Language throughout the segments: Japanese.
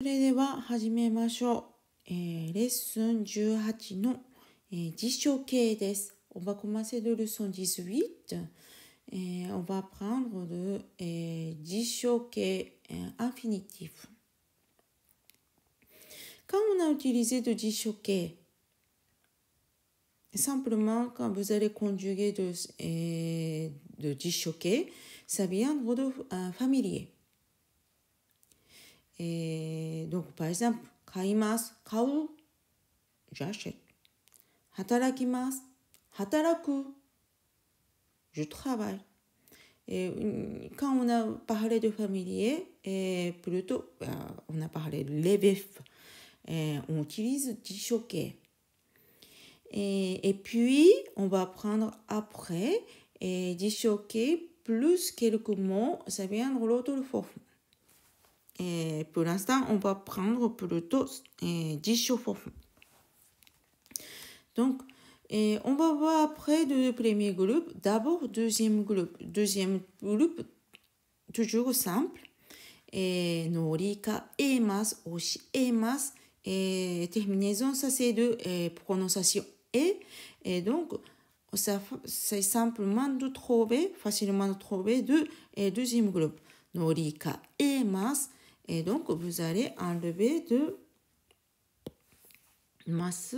それでは始めましょう。えー、レッスン18の、えー、辞書形です。On va commencer de leçon 18. Et on va prendre de eh, d i s h o k infinitif. Quand on a utilisé de d i s h o k simplement quand vous allez conjuguer de, eh, de d i s h o k ça vient de euh, familier. Et donc, par exemple, kaimasu, j'achète. Hatarakimasu, hataraku, je travaille. Et quand on a parlé de familier, et plutôt, ben, on a parlé de et On utilise dishoke. Et, et puis, on va apprendre après, et plus quelques mots, ça vient de l'autre forme. Et pour l'instant, on va prendre plutôt et euh, 10 chauffe-feu. Donc, et on va voir après le premier groupe. D'abord, deuxième groupe. Deuxième groupe, toujours simple. Et norika, emas, oshi, aussi Et terminaison, ça c'est de et euh, prononciation et. Et donc, c'est simplement de trouver, facilement de trouver, deux. et euh, deuxième groupe. Norika, E-MAS. Et donc, vous allez enlever de masse.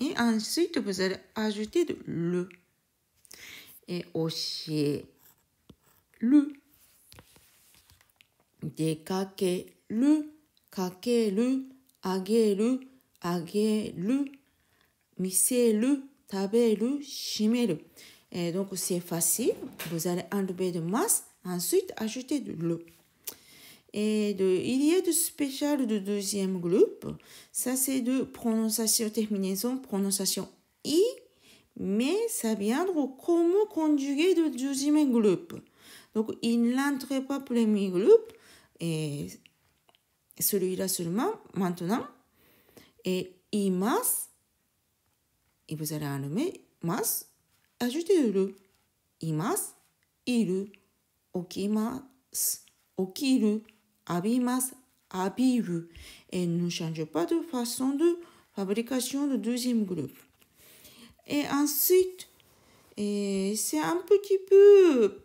Et ensuite, vous allez ajouter de le. Et aussi le. Décaquer le. caque le. Aguer le. Aguer le. Misser le. Taber le. Et donc, c'est facile. Vous allez enlever de masse. Ensuite, ajouter de l'eau. Et il y a de spécial de deuxième groupe. Ça, c'est de prononciation, terminaison, prononciation i, mais ça viendra comment conjugué de deuxième groupe. Donc, il n'entrait pas premier groupe, et celui-là seulement, maintenant. Et imas, et vous allez enlever mas, ajoutez le imas, il, okimas, okiru abimas, abiru, et ne change pas de façon de fabrication du deuxième groupe. Et ensuite, et c'est un petit peu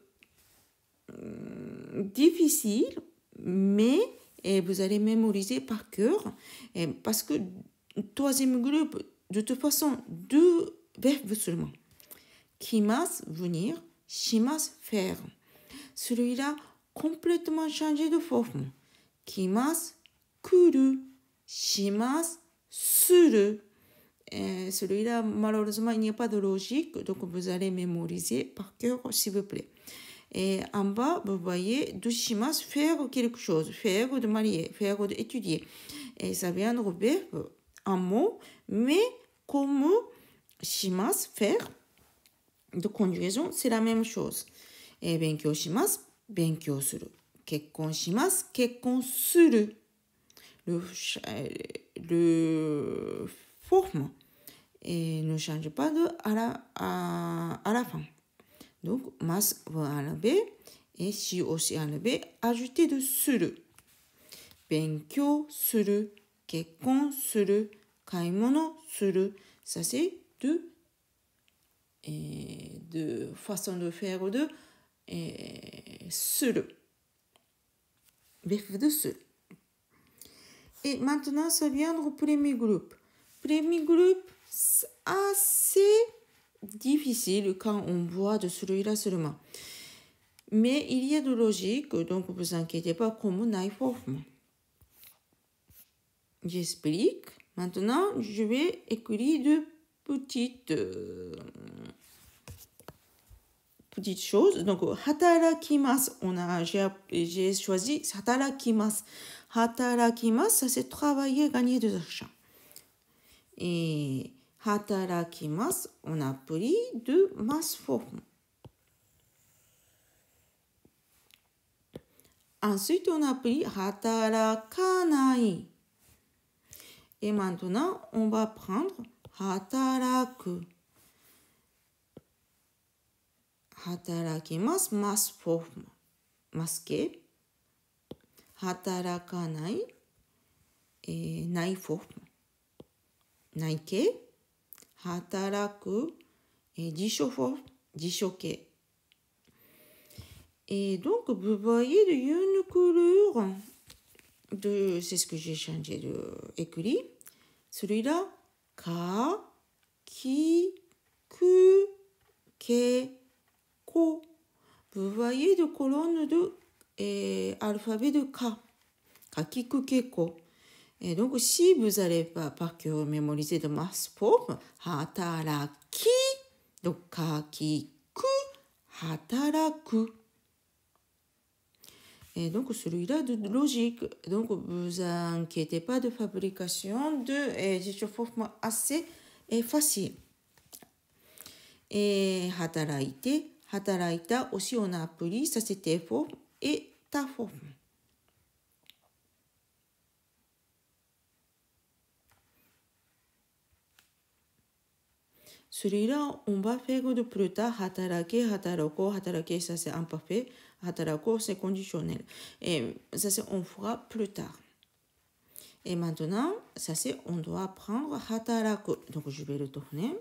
hmm, difficile, mais et vous allez mémoriser par cœur, et parce que troisième groupe, de toute façon, deux verbes seulement. Kimas, venir, shimas, faire. Celui-là, complètement changé de forme. Kimas, kuru, shimas, suru. Euh, celui-là, malheureusement, il n'y a pas de logique, donc vous allez mémoriser par cœur, s'il vous plaît. Et en bas, vous voyez, de shimas, faire quelque chose, faire de marier, faire d'étudier. Et ça vient de verbe, euh, un mot, mais comme shimas, faire de conjugaison, c'est la même chose. Et eh bien, shimas, 勉強する。結婚します。結婚する。Le, le forme et ne change pas de à la, à, à la fin. Donc, mas va enlever et si aussi enlever, ajouter de suru. Benkyo suru, kekkon suru, kaimono suru. Ça, c'est de, façons de de faire de seul. de ce Et maintenant, ça vient au premier groupe. Premier groupe, c'est assez difficile quand on voit de celui-là seulement. Mais il y a de logique, donc ne vous inquiétez pas comme forme J'explique. Maintenant, je vais écrire deux petites... Euh, petite chose Donc, euh, hatarakimasu, on a, j'ai choisi hatarakimasu. Hatarakimasu, ça c'est travailler, gagner de l'argent. Et hatarakimasu, on a pris de masse forme. Ensuite, on a pris hatarakanai. Et maintenant, on va prendre hataraku. hatarakimasu masu masuke hatarakanai e nai pohme naike hataraku e jishoke et donc vous voyez de une couleur de c'est ce que j'ai changé de écrit. celui-là ka ki ku vous voyez de colonne de et eh, alphabet de K. Et donc, si vous n'allez pas par cœur mémoriser de masse pauvre, donc kakiku, hataraku. Et donc, celui-là de logique. Donc, vous inquiétez pas de fabrication de gestion forme assez et facile. Et hataraite, aussi on ça c'était formes et ta forme. Celui-là, on va faire de plus tard, hatarake, hataroko, hatarake, ça c'est imparfait, hatarako, c'est conditionnel. Et ça c'est on fera plus tard. Et maintenant, ça c'est on doit prendre hataraku. Donc je vais le tourner.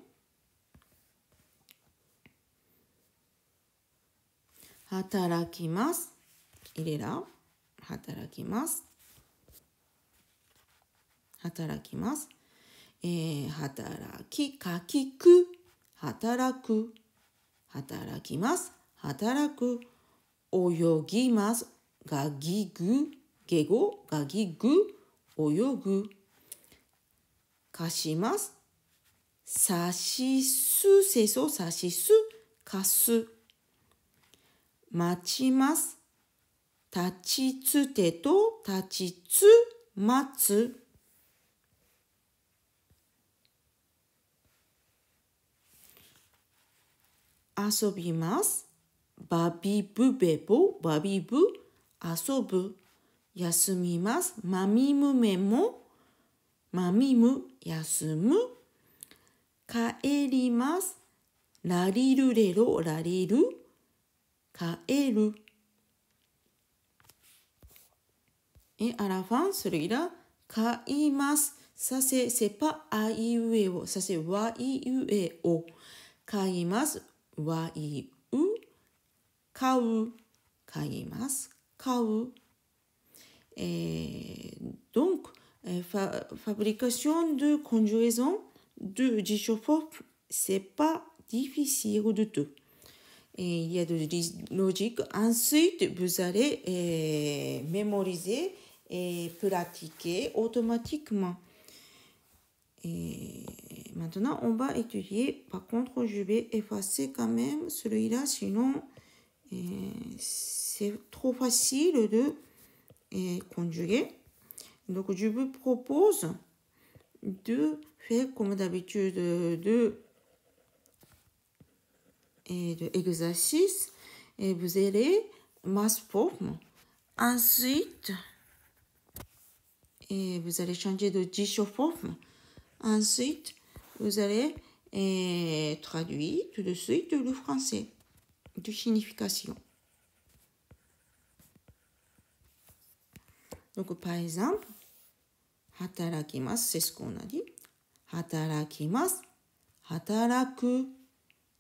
働きます。入れら働きます。働きます。えー、働き、かきく、働く、働きます、働く、泳ぎます、がぎぐ、げご、がぎぐ、泳ぐ、かします、さしす、せそ、さしす、かす、待ちます。立ちつてと立ちつ待つ。遊びます。バビブベボ、バビブ、遊ぶ。休みます。まみむめも、まみむ、休む。帰ります。ラリルレロ、ラリル。Et à la fin, celui-là, Ça, c'est, pas a i u e Ça, c'est wa i u e o. Kaimas, wa i Kau. Kaimas, kau. donc, euh, fa fabrication de conjugaison de, Ce c'est pas difficile du tout il y a de logique. Ensuite, vous allez euh, mémoriser et pratiquer automatiquement. Et maintenant, on va étudier. Par contre, je vais effacer quand même celui-là, sinon euh, c'est trop facile de euh, conjuguer. Donc, je vous propose de faire comme d'habitude, de et de exercice. et vous allez masse Ensuite, et vous allez changer de forme Ensuite, vous allez et, traduire tout de suite le français de signification. Donc, par exemple, hatarakimasu, c'est ce qu'on a dit. Hatarakimasu, hataraku.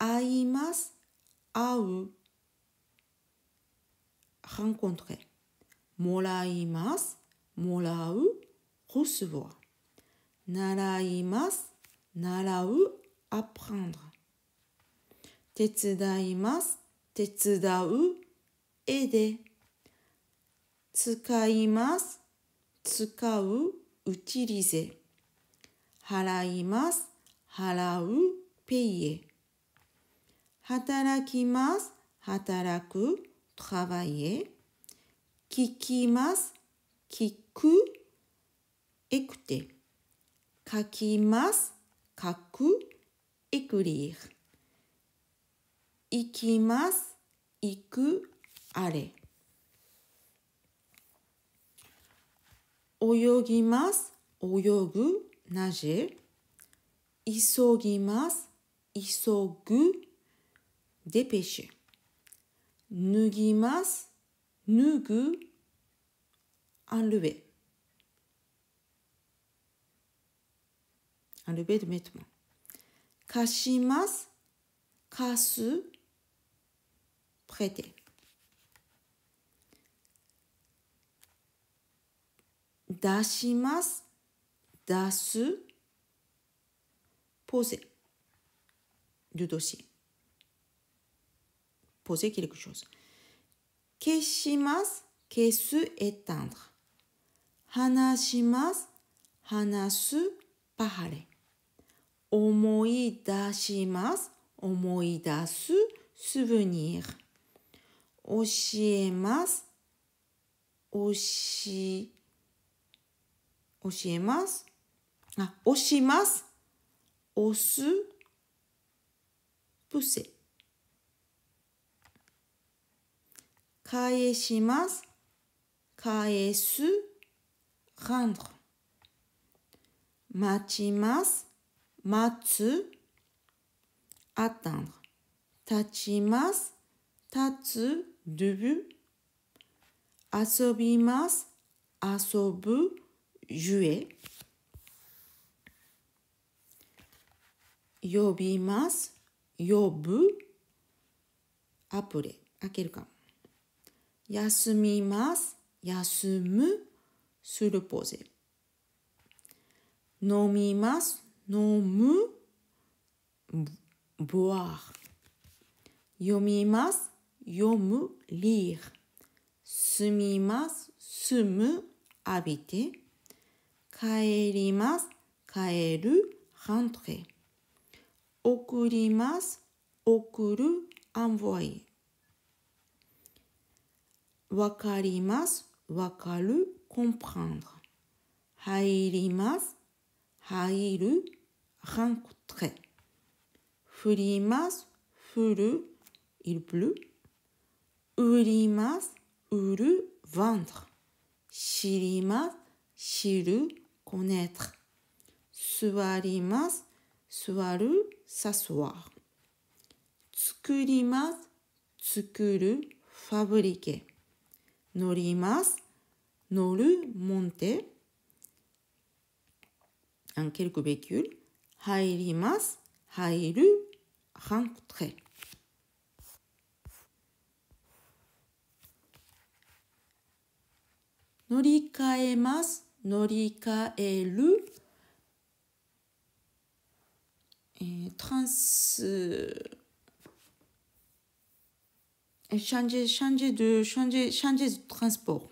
会います、会う。rencontrer。もらいます、もらう、recevoir。習います、習う、apprendre。手伝います、手伝う、aider。使います、使う、utiliser。払います、払う、payer。働きます、働く、travailler。聞きます、聞く、écouter。書きます、書く、écrire。行きます、行く、あれ。泳ぎます、泳ぐ、なじ。急ぎます、急ぐ、dépêcher. Nugimas, nugu, enlever. Enlever de vêtements. Kashimas, kasu, prêter. Dashimas, dasu, poser du dossier poser quelque chose. Keshimas, kesu, éteindre. Hanashimas, hanasu, parler. Omoidashimas, omoidasu, souvenir. Oshiemas, oshi, oshiemas, ah, oshimas, osu, pousser. 返します。返す。rendre。待ちます。待つ。attendre。立ちます。立つ。d e u 遊びます。遊ぶ。jouer。呼びます。呼ぶ。アプレ。開けるかも。休みます、休む、するポーズ。飲みます、飲む、b o 読みます、読む、l i す住みます、住む、あびて。帰ります、帰る、はん。n t 送ります、送る、あんぼい。wakarimasu, wakaru, comprendre. HAIRIMAS, hairu, rencontrer. Furimasu, furu, il pleut. URIMAS, uru, vendre. SHIRIMAS, shiru, connaître. SUARIMAS, suaru, s'asseoir. TSUKURIMAS, tsukuru, fabriquer. 乗ります。乗る、モンテ。アンケルクベキュール。入ります。入る、ハンク乗り換えます。乗り換える。トランス。changer, changer, de, changer, changer de transport.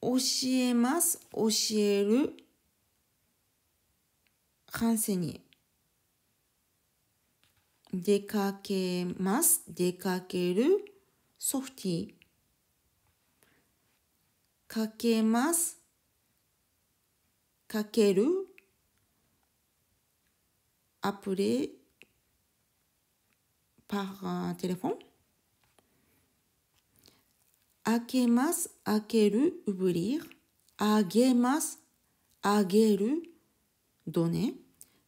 Oshiemasu, oshielu, renseigner. softie dekakeru, sortir. appeler par un euh, téléphone. Akemas, akeru, ouvrir. Agemas, ageru, donner.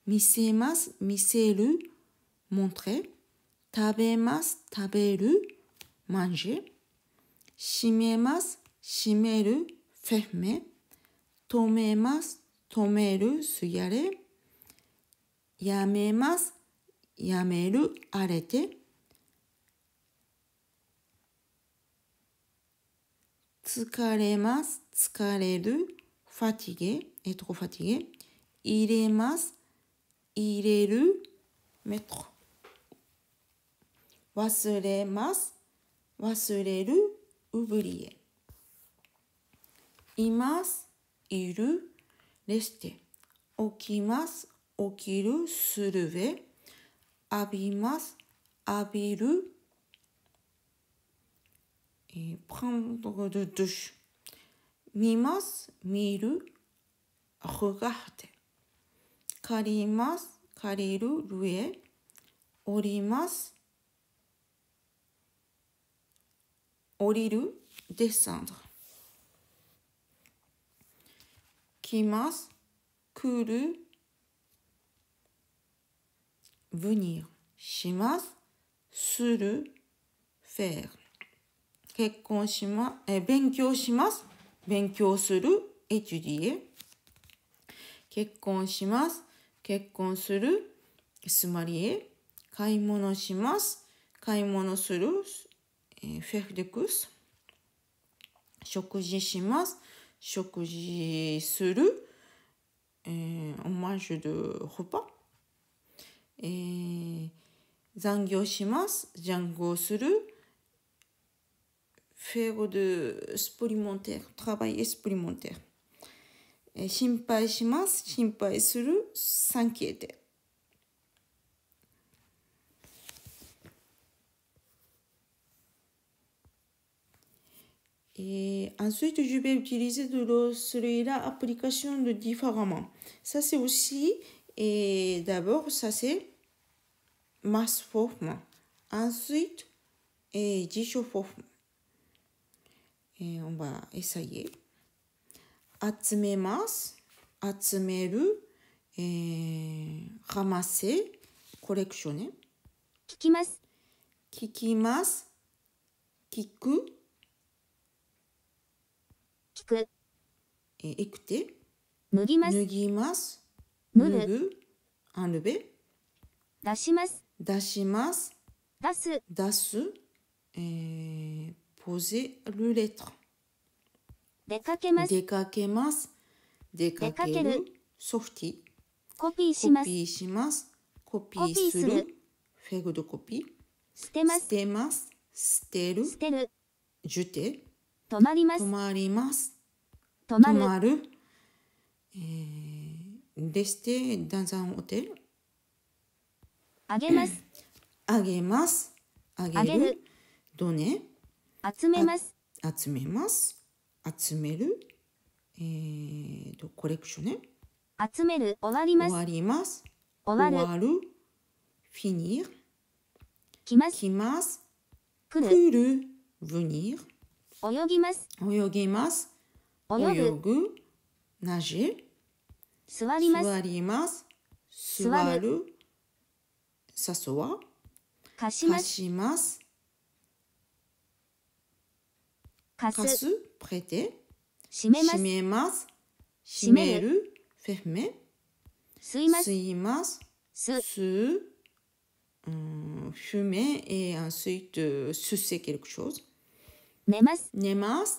Misemas, miseru, montrer. Tabemas, taberu, manger. Shimemas, shimeru, fermer. Tomemas, tomeru, se Yamemas, やめる、あれて、疲れます、疲れる、ファティゲ、えっと、ファティゲ、入れます、入れる、メトロ。忘れます、忘れる、ウブリエ。います、いる、レステ。起きます、起きる、するべ。abimas, abiru et prendre de douche. Mimas, miru, regarder. Karimas, kariru, louer. Orimas, oriru, descendre. Kimas, kuru, v e n します。する f a 結婚しま、え、勉強します。勉強する étudier 結婚します。結婚するスマリエ買い物します。買い物する faire de c u s 食事します。食事する、えー、オマージュ de r et faire de supplémentaire, travail supplémentaire. s'inquiéter Et ensuite, je vais utiliser de celui-là, application de différemment. Ça, c'est aussi, et d'abord, ça, c'est masse forme. Ensuite, et forme. Et on va essayer. Atsumemas, atsumeru, et ramasser, collectionner. Kikimas. Kikimas. Kiku. Kiku. Et écouter. Nugimas. Nugimas. Nugu. Enlever. Dashimas. 出します。出す。出す。えー、ポゼルレ r l 出かけます。出かけます。出かける。ソフティ。コピーします。コピーします。コピーする。フェグドコピー。捨てます。捨てます。捨てる。捨てる。ジュテ。止まります。止まります。止まる。まる。えー、レステ、ダンザンホテル。あげます。あげます。あげる。どね。集めます。集めます。集める。えーと、コレクションね。集める、終わります。終わります。終わる。finir。来ます。来ます。来る。venir。泳ぎます。泳ぎます。泳ぐ。なじ。座ります。座ります。座る。Ça Kashimasu. Prêter. Shimeru. Fermer. Su. Euh, Fumer et ensuite euh, quelque chose. Nemasu. Nemasu.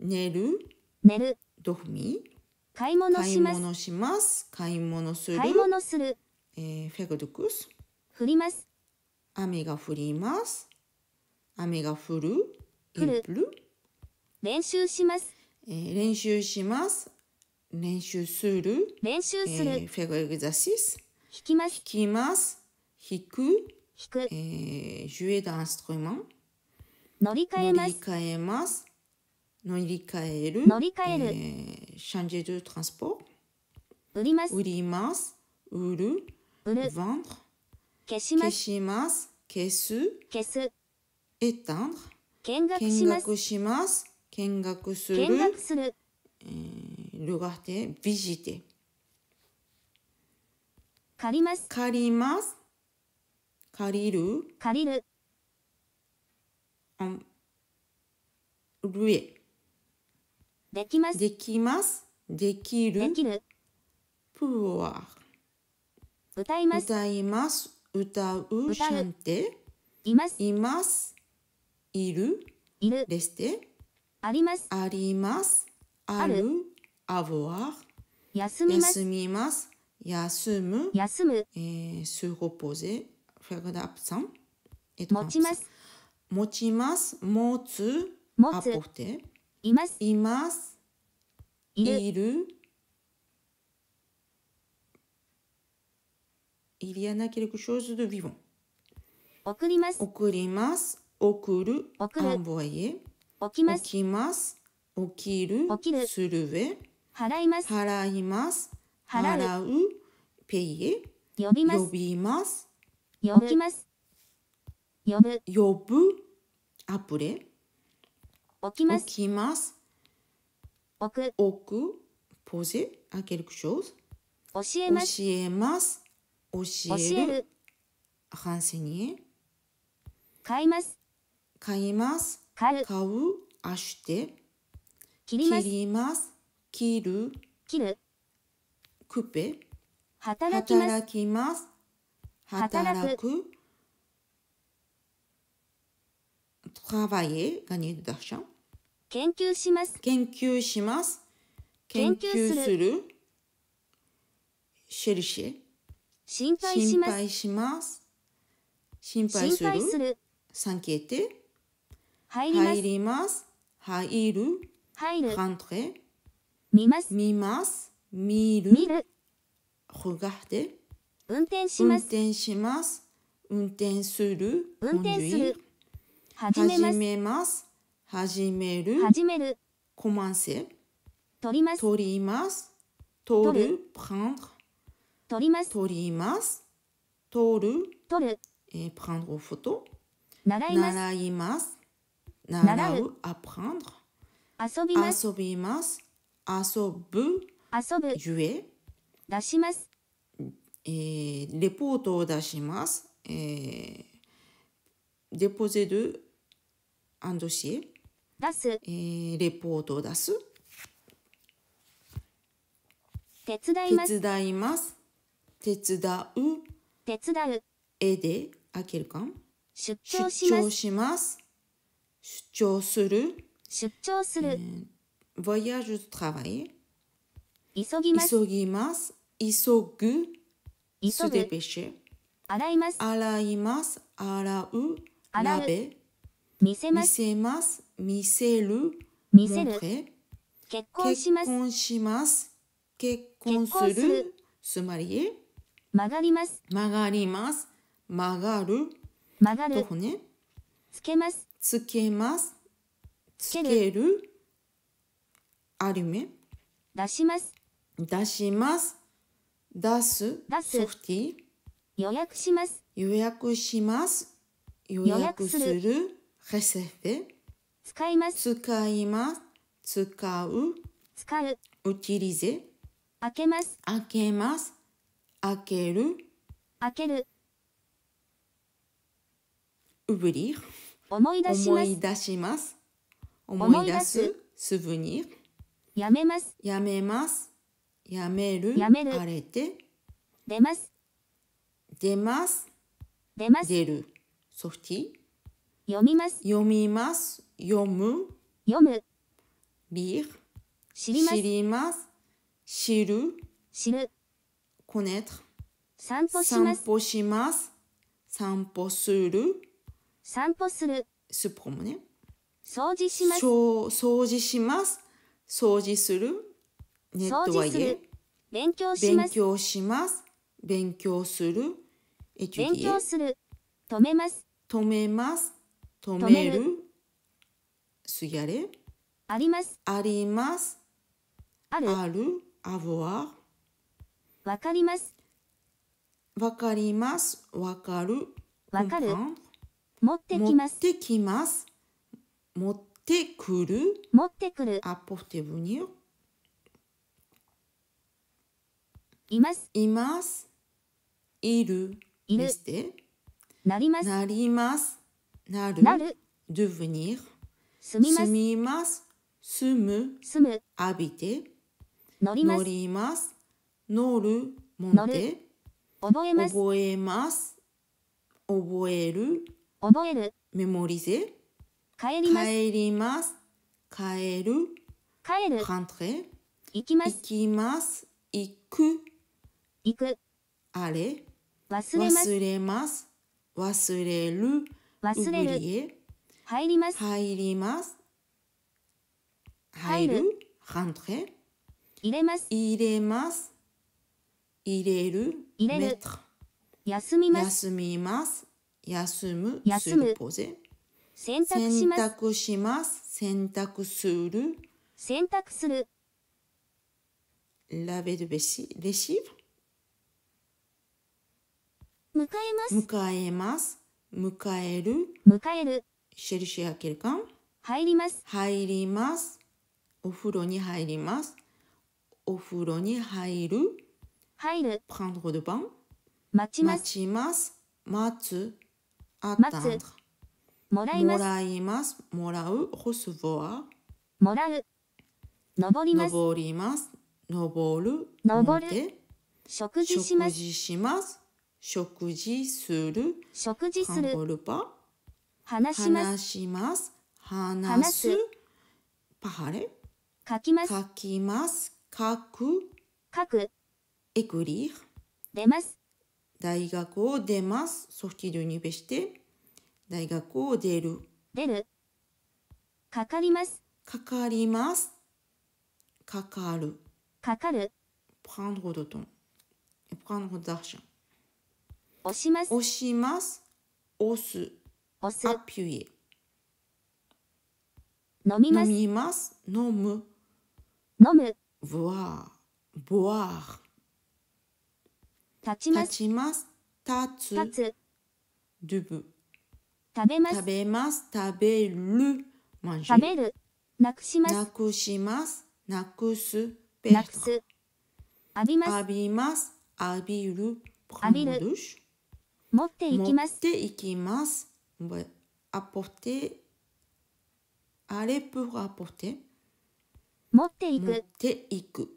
Neru. Neru. 降ります。雨が降ります。雨が降る。降る。練習します。えー、練習します。練習する。練習する。えー、フェゴエグザシス。弾きます。弾きます。弾く。弾く。えー、ジュエダンストリマン。乗り換えます。乗り換えます。乗り換える。乗り換える。えー、シャンジェルトランスポ。売ります。売ります。売る。売る。v e n d 消します。消します。消す。消す。ん。見学します。見学します。見学する。見学する。えー、r e g テ。借ります。借ります。借りる。借りる。en l できます。できます。できる。できる。プ o ワー。歌います。歌います。歌うシャンテいますいますいるいるレステありますありますあるあぶわ休みます休みます休む休む、えー、スホポゼフェグダプサンえっと、持ちます持ちます持つ持つアポテいますいますいる i り y en a quelque chose de vivant. 送ります。送ります。送る。送る。envoyer。起きます。起きます。起きる。起きる。する上。払います。払います。払う。p a y 呼びます。呼びます。呼きます。呼ぶ。呼ぶ。アプレ。起きます。起きます。置く。置く。ポゼ。あ、quelque chose。教えます。教えます。教える。反省に。買います。買います。買う。買う。あして。切ります。切ります。切る。切る。クペ。働きます。働きます。働く。travailler が n 研究します。研究します。研究する。シェルシェ。心配します。心配します。心配する。する参加て。入ります。入る。入る。見ます。見ます。見る。見る。運転します。運転します。運転する。運転する。始めます。始める。始める。コマンセ。取ります。取ります。取る。p r 取ります。取ります。取る。取る。えプランドフォト。習います。習います。習う。あ、プランド。遊びます。遊びます。遊ぶ。遊ぶ。ゆえ。出します。えー、レポートを出します。えー、デポゼルアンドシエ。出す。えー、レポートを出す。手伝います。手伝います。手伝う手伝う絵で開けるか出張します出張します出張する出張する、えー、voyage de travail 急ぎます急ぎます急ぐ急ぐ洗います洗います洗う洗う見せます見せます見せる見せる結婚します結婚します結婚するすまりえ曲がります。曲がります。曲がる。曲がる。どこね。つけます。つけます。つける。あるめ。出します。出します。出す。出す。ソフティ。予約します。予約します。予約する。レセフェ。使います。使います。使う。使う。ウティリゼ。開けます。開けます。開ける開ける o 思い出します思い出します思い出すスブニーやめますやめますやめるやめる荒れて出ます出ます出ます出るソフティ読みます読みます読む読むビー知ります知ります知る知る connaître 散歩します散歩します散歩する散歩する se promener 掃除します掃除するネットワイエ勉強します勉強します勉強する勉強する止めます止めます止めるすやれありますありますあるある avoir わかります。わかります。わかる。わかる。持ってきます。持ってきます。持ってくる。持ってくる。a p p o r t e います。います。いる。いる。なります。なります。なる。なる。devenir。みます。住みます。住む。住む。h びて。i 乗ります。乗ります乗るもので覚えます覚えます覚える覚えるメモリゼ帰ります帰ります帰る帰る行きます行きます行く行くあれ忘れます忘れます忘れる忘れる入ります入りまする入る入れます入れます入れる。入れる。休みます。休みます。休む。休む。選択します。選択します。選択する。選択する。ラベルベシ、レシブ。迎えます。迎えます。迎える。迎える。シェルシアケルカン。入ります。入ります。お風呂に入ります。お風呂に入る。入る prendre de bain 待ちます待ちます待つ attendre もらいますもらいますもらう recevoir もらう登ります登ります登る登る食事します食事します食事する食事する話します話します話すパハレ書きます書きます書く書く écourir. 出ます。大学を出ます。sortir de l'université。大学を出る。出る。かかります。かかります。かかる。かかる。prendre de temps。prendre d'argent。押します。押します。押す。押す。appuyer。飲みます。飲みます。飲む。飲む。boire。boire。立ちます立ちます立つ立つ食べます食べます食べる食べるなくしますなくしますなくすなくす浴びます浴びます浴びる浴びる持っていきます持っていきます a p p o r 持っていく持っていく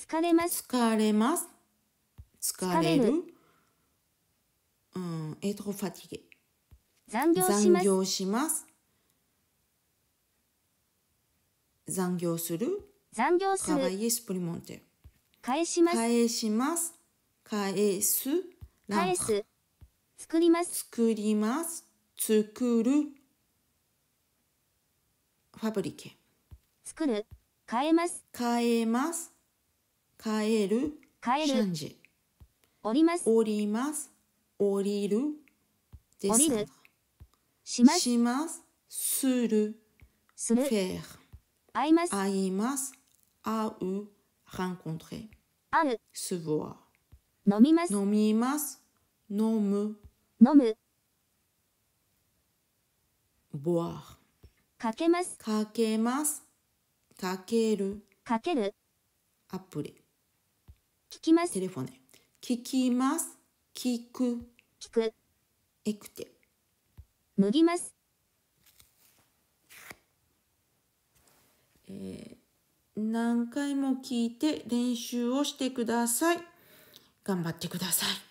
疲れます疲れます疲れるうん、エファティゲ。残業します。残業します。残業する残業する。t r a v a i l 返します。返します。返す。返す。作ります。作ります。作る。ファブリケ。作る。変えます。変えます。変える。変える。降ります。降ります。降りる。降りる。します。します。する。する。faire。会います。会います。会う。rencontrer。ある。se voir。飲みます。飲みます。飲む。飲む。boire。かけます。かけます。かける。かける。アプリ。聞きます。テレフォネ。聞きます。聞く。聞く。えくて。脱ぎます。えー、何回も聞いて練習をしてください。頑張ってください。